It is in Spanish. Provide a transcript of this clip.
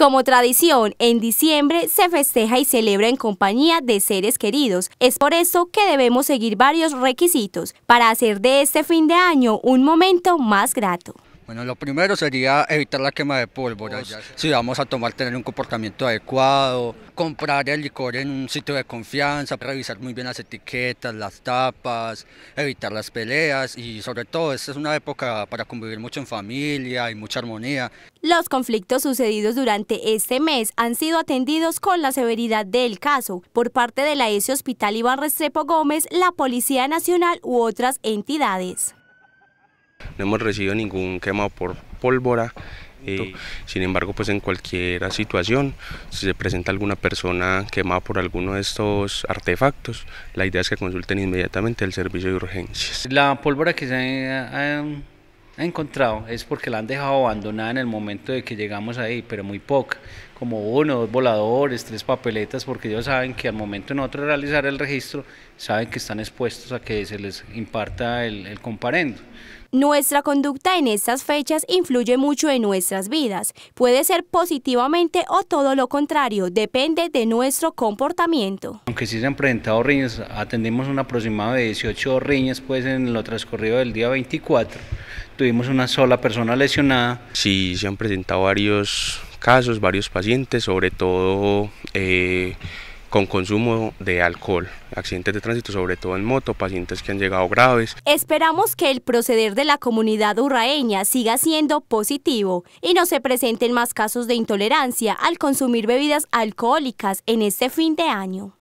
Como tradición, en diciembre se festeja y celebra en compañía de seres queridos. Es por eso que debemos seguir varios requisitos para hacer de este fin de año un momento más grato. Bueno, lo primero sería evitar la quema de pólvora. Si vamos a tomar, tener un comportamiento adecuado, comprar el licor en un sitio de confianza, revisar muy bien las etiquetas, las tapas, evitar las peleas y sobre todo esta es una época para convivir mucho en familia y mucha armonía. Los conflictos sucedidos durante este mes han sido atendidos con la severidad del caso por parte de la S. Hospital Iván Restrepo Gómez, la Policía Nacional u otras entidades. No hemos recibido ningún quemado por pólvora. Eh, sin embargo, pues en cualquier situación, si se presenta alguna persona quemada por alguno de estos artefactos, la idea es que consulten inmediatamente el servicio de urgencias. La pólvora que se ha encontrado es porque la han dejado abandonada en el momento de que llegamos ahí, pero muy poca como uno, dos voladores, tres papeletas, porque ellos saben que al momento de nosotros realizar el registro, saben que están expuestos a que se les imparta el, el comparendo. Nuestra conducta en estas fechas influye mucho en nuestras vidas. Puede ser positivamente o todo lo contrario, depende de nuestro comportamiento. Aunque sí se han presentado riñas, atendimos un aproximado de 18 riñas pues en lo transcurrido del día 24. Tuvimos una sola persona lesionada. Sí, se han presentado varios casos, varios pacientes, sobre todo eh, con consumo de alcohol, accidentes de tránsito, sobre todo en moto, pacientes que han llegado graves. Esperamos que el proceder de la comunidad urraeña siga siendo positivo y no se presenten más casos de intolerancia al consumir bebidas alcohólicas en este fin de año.